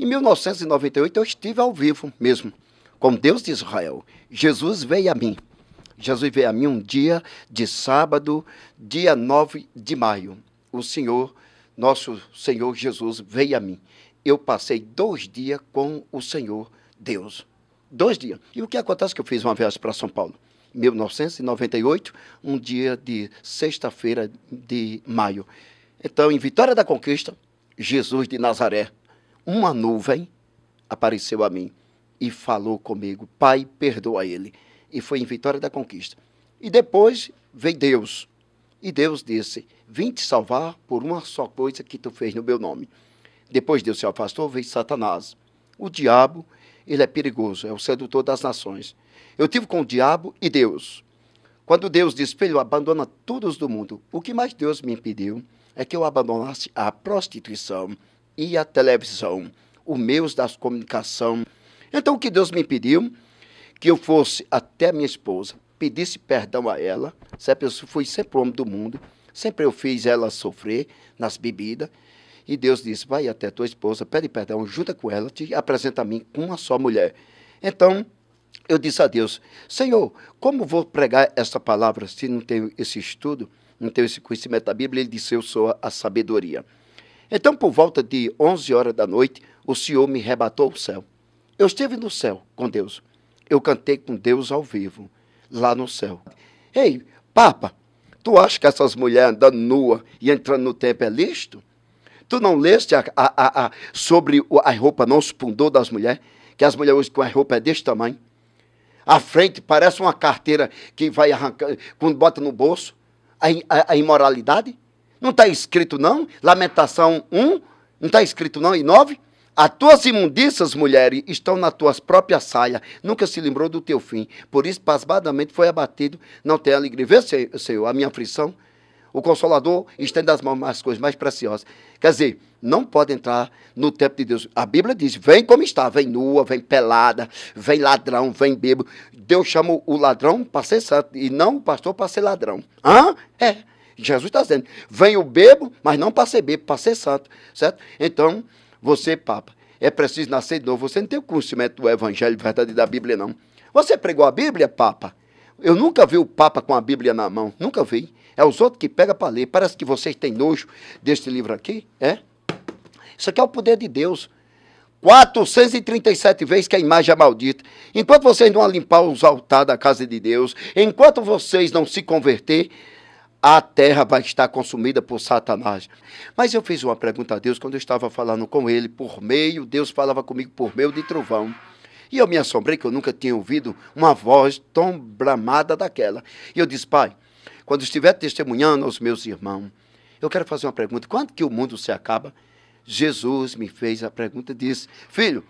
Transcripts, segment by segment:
Em 1998 eu estive ao vivo mesmo, com Deus de Israel. Jesus veio a mim. Jesus veio a mim um dia de sábado, dia 9 de maio. O Senhor, nosso Senhor Jesus, veio a mim. Eu passei dois dias com o Senhor Deus. Dois dias. E o que acontece que eu fiz uma viagem para São Paulo? 1998, um dia de sexta-feira de maio. Então, em Vitória da Conquista, Jesus de Nazaré uma nuvem apareceu a mim e falou comigo: Pai, perdoa ele. E foi em vitória da conquista. E depois veio Deus. E Deus disse: Vim te salvar por uma só coisa que tu fez no meu nome. Depois Deus se afastou, veio Satanás. O diabo, ele é perigoso, é o sedutor das nações. Eu tive com o diabo e Deus. Quando Deus disse: Filho, abandona todos do mundo, o que mais Deus me impediu é que eu abandonasse a prostituição, e a televisão, os meios das comunicação. Então o que Deus me pediu, que eu fosse até minha esposa, pedisse perdão a ela, Sempre Eu fui sempre o homem do mundo, sempre eu fiz ela sofrer nas bebidas. E Deus disse: vai até tua esposa, pede perdão, junta com ela, te apresenta a mim com uma só mulher. Então, eu disse a Deus: Senhor, como vou pregar essa palavra se não tenho esse estudo, não tenho esse conhecimento da Bíblia? Ele disse: Eu sou a sabedoria. Então, por volta de 11 horas da noite, o Senhor me rebatou o céu. Eu estive no céu com Deus. Eu cantei com Deus ao vivo, lá no céu. Ei, Papa, tu acha que essas mulheres andando nua e entrando no templo é listo? Tu não leste a, a, a, sobre a roupa não se pundou das mulheres? Que as mulheres hoje com a roupa é deste tamanho. A frente parece uma carteira que vai arrancar, quando bota no bolso. a, a imoralidade? Não está escrito, não? Lamentação 1, não está escrito, não? E 9? As tuas imundícias, mulheres, estão nas tuas próprias saias. Nunca se lembrou do teu fim. Por isso, pasmadamente, foi abatido. Não tem alegria. Vê, Senhor, a minha aflição. O Consolador estende as mãos as coisas mais preciosas. Quer dizer, não pode entrar no templo de Deus. A Bíblia diz: vem como está, vem nua, vem pelada, vem ladrão, vem bêbado. Deus chama o ladrão para ser santo e não o pastor para ser ladrão. Hã? É. Jesus está dizendo: venho bebo, mas não para ser bebo, para ser santo, certo? Então, você, Papa, é preciso nascer de novo. Você não tem o conhecimento do Evangelho, verdade da Bíblia, não. Você pregou a Bíblia, Papa? Eu nunca vi o Papa com a Bíblia na mão, nunca vi. É os outros que pegam para ler. Parece que vocês têm nojo deste livro aqui, é? Isso aqui é o poder de Deus. 437 vezes que a imagem é maldita. Enquanto vocês não limpar os altares da casa de Deus, enquanto vocês não se converterem a terra vai estar consumida por Satanás. Mas eu fiz uma pergunta a Deus quando eu estava falando com ele por meio, Deus falava comigo por meio de trovão. E eu me assombrei que eu nunca tinha ouvido uma voz tão bramada daquela. E eu disse, pai, quando estiver testemunhando aos meus irmãos, eu quero fazer uma pergunta. Quando que o mundo se acaba? Jesus me fez a pergunta e disse, filho,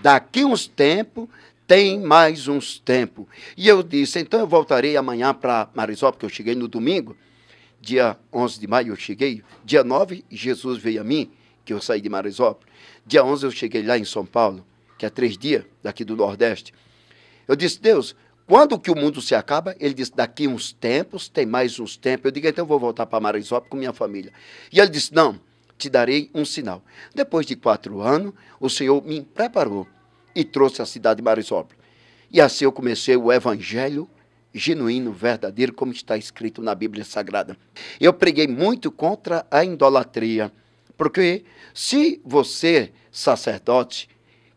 daqui uns tempos tem mais uns tempos. E eu disse, então eu voltarei amanhã para Marisol, porque eu cheguei no domingo, dia 11 de maio eu cheguei, dia 9 Jesus veio a mim, que eu saí de Marisópolis. Dia 11 eu cheguei lá em São Paulo, que é três dias daqui do Nordeste. Eu disse, Deus, quando que o mundo se acaba? Ele disse, daqui uns tempos, tem mais uns tempos. Eu digo, então eu vou voltar para Marisópolis com minha família. E ele disse, não, te darei um sinal. Depois de quatro anos, o Senhor me preparou e trouxe à cidade de Marisópolis. E assim eu comecei o Evangelho genuíno, verdadeiro, como está escrito na Bíblia Sagrada. Eu preguei muito contra a idolatria, porque se você, sacerdote,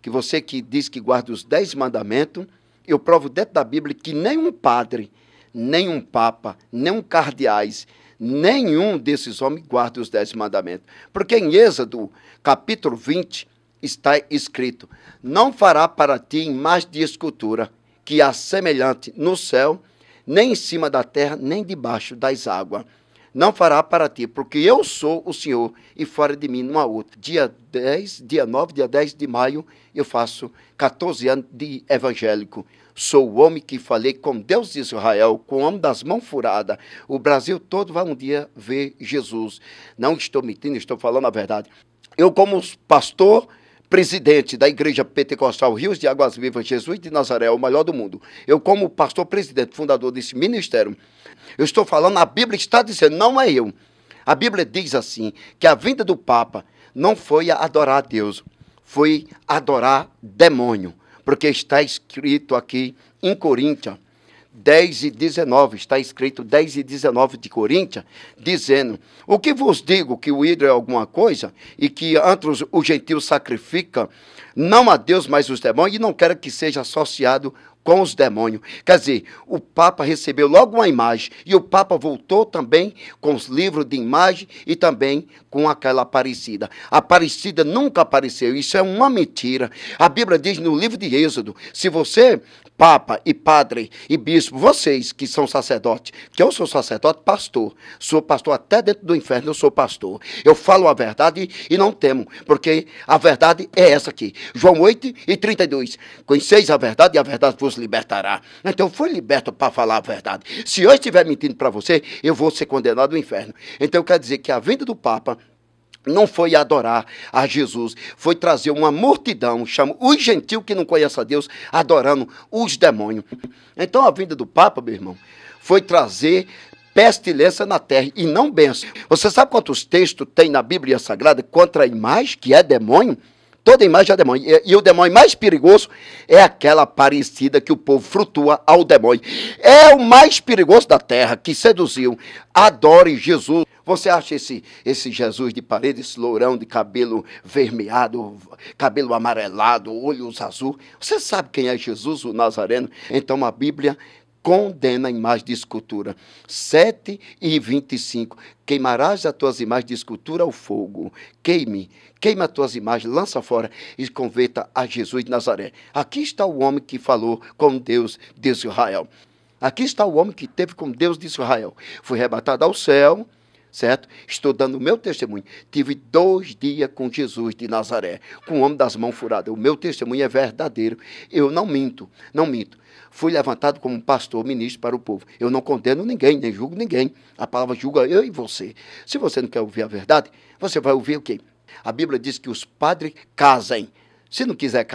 que você que diz que guarda os dez mandamentos, eu provo dentro da Bíblia que nenhum padre, nenhum papa, nenhum cardeais, nenhum desses homens guarda os dez mandamentos. Porque em Êxodo, capítulo 20, está escrito: Não fará para ti mais de escultura, que há semelhante no céu, nem em cima da terra, nem debaixo das águas. Não fará para ti, porque eu sou o Senhor, e fora de mim não há outro. Dia 10, dia 9, dia 10 de maio, eu faço 14 anos de evangélico. Sou o homem que falei com Deus de Israel, com o homem das mãos furadas. O Brasil todo vai um dia ver Jesus. Não estou mentindo, estou falando a verdade. Eu, como pastor, presidente da Igreja Pentecostal Rios de Águas Vivas, Jesus de Nazaré, o melhor do mundo, eu, como pastor presidente, fundador desse ministério, eu estou falando, a Bíblia está dizendo, não é eu. A Bíblia diz assim: que a vinda do Papa não foi adorar a Deus, foi adorar demônio, porque está escrito aqui em Coríntios 10 e 19, está escrito 10 e 19 de Coríntia, dizendo: O que vos digo que o ídolo é alguma coisa e que antes o gentil sacrifica, não a Deus, mas os demônios, e não quero que seja associado com os demônios. Quer dizer, o Papa recebeu logo uma imagem e o Papa voltou também com os livros de imagem e também com aquela Aparecida. Aparecida nunca apareceu, isso é uma mentira. A Bíblia diz no livro de Êxodo: se você, Papa e Padre e Bispo, vocês que são sacerdotes, que eu sou sacerdote, pastor, sou pastor até dentro do inferno, eu sou pastor. Eu falo a verdade e não temo, porque a verdade é essa aqui. João 8 e 32. Conheceis a verdade e a verdade vos nos libertará. Então foi liberto para falar a verdade. Se eu estiver mentindo para você, eu vou ser condenado ao inferno. Então quer dizer que a vinda do Papa não foi adorar a Jesus, foi trazer uma multidão, chama os gentios que não conhecem a Deus, adorando os demônios. Então a vinda do Papa, meu irmão, foi trazer pestilência na terra e não bênção. Você sabe quantos textos tem na Bíblia Sagrada contra a imagem, que é demônio? Toda imagem é demônio. E, e, o demônio mais perigoso é aquela parecida que o povo frutua ao demônio. É o mais perigoso da terra, que seduziu. Adore Jesus. Você acha esse, esse Jesus de parede, esse lourão de cabelo vermeado, cabelo amarelado, olhos azul? Você sabe quem é Jesus, o Nazareno? Então a Bíblia condena a imagem de escultura. 7 e 25. Queimarás as tuas imagens de escultura ao fogo. Queime, queima as tuas imagens, lança fora e converta a Jesus de Nazaré. Aqui está o homem que falou com Deus de Israel. Aqui está o homem que teve com Deus de Israel. Foi arrebatado ao céu certo? Estou dando o meu testemunho. Tive dois dias com Jesus de Nazaré, com o homem das mãos furadas. O meu testemunho é verdadeiro. Eu não minto, não minto. Fui levantado como pastor, ministro para o povo. Eu não condeno ninguém, nem julgo ninguém. A palavra julga eu e você. Se você não quer ouvir a verdade, você vai ouvir o quê? A Bíblia diz que os padres casem. Se não quiser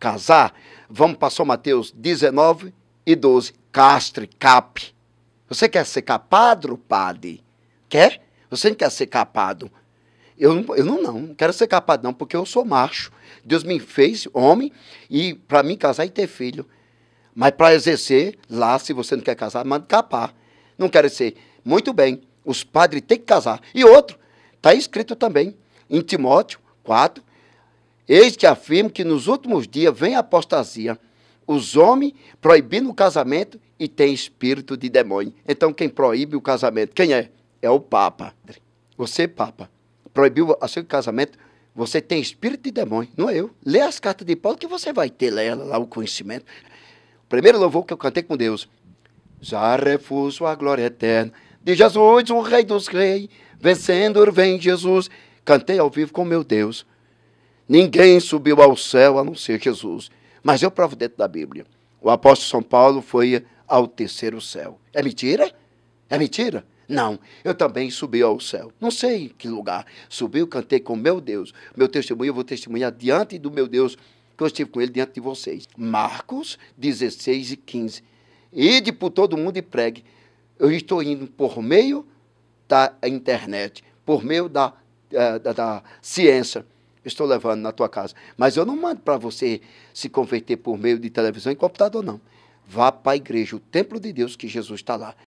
casar, vamos para São Mateus 19 e 12. Castre, cape. Você quer ser capadro, padre? quer? Você não quer ser capado. Eu, não, eu não, não, não quero ser capado, não, porque eu sou macho. Deus me fez homem e para mim casar e ter filho. Mas para exercer, lá, se você não quer casar, manda capar. Não quero ser. Muito bem, os padres têm que casar. E outro, está escrito também em Timóteo 4, Eis que afirmo que nos últimos dias vem a apostasia, os homens proibindo o casamento e tem espírito de demônio. Então, quem proíbe o casamento, quem é? é o Papa. Você, é Papa, proibiu o seu casamento, você tem espírito de demônio, não é eu. Lê as cartas de Paulo que você vai ter lá o conhecimento. O primeiro louvor que eu cantei com Deus. Já refuso a glória eterna de Jesus, o Rei dos Reis, vencendo vem Jesus. Cantei ao vivo com meu Deus. Ninguém subiu ao céu a não ser Jesus. Mas eu provo dentro da Bíblia. O apóstolo São Paulo foi ao terceiro céu. É mentira? É mentira? Não, eu também subi ao céu. Não sei em que lugar. Subiu, cantei com meu Deus. Meu testemunho eu vou testemunhar diante do meu Deus, que eu estive com ele diante de vocês. Marcos 16 e 15. Ide por todo mundo e pregue. Eu estou indo por meio da internet, por meio da, eh, da, da ciência estou levando na tua casa. Mas eu não mando para você se converter por meio de televisão e computador, não. Vá para a igreja, o templo de Deus, que Jesus está lá.